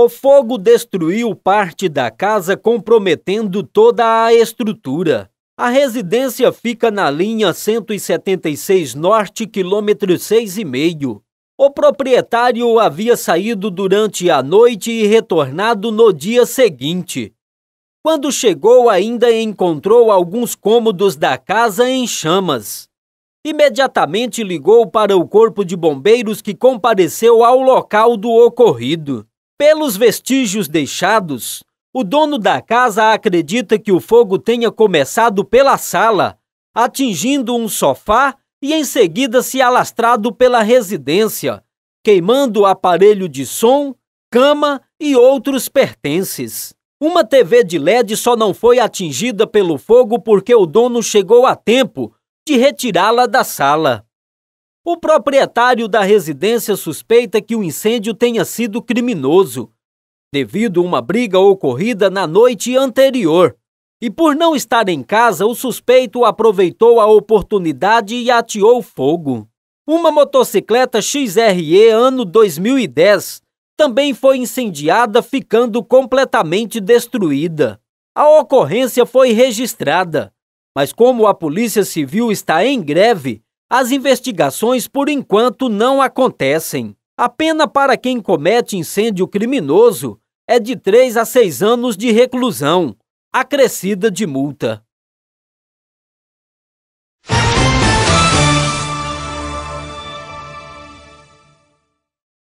O fogo destruiu parte da casa, comprometendo toda a estrutura. A residência fica na linha 176 Norte, quilômetro 6,5. O proprietário havia saído durante a noite e retornado no dia seguinte. Quando chegou, ainda encontrou alguns cômodos da casa em chamas. Imediatamente ligou para o Corpo de Bombeiros que compareceu ao local do ocorrido. Pelos vestígios deixados, o dono da casa acredita que o fogo tenha começado pela sala, atingindo um sofá e em seguida se alastrado pela residência, queimando aparelho de som, cama e outros pertences. Uma TV de LED só não foi atingida pelo fogo porque o dono chegou a tempo de retirá-la da sala. O proprietário da residência suspeita que o incêndio tenha sido criminoso, devido a uma briga ocorrida na noite anterior. E por não estar em casa, o suspeito aproveitou a oportunidade e ateou fogo. Uma motocicleta XRE ano 2010 também foi incendiada, ficando completamente destruída. A ocorrência foi registrada, mas como a Polícia Civil está em greve, as investigações, por enquanto, não acontecem. A pena para quem comete incêndio criminoso é de 3 a 6 anos de reclusão, acrescida de multa.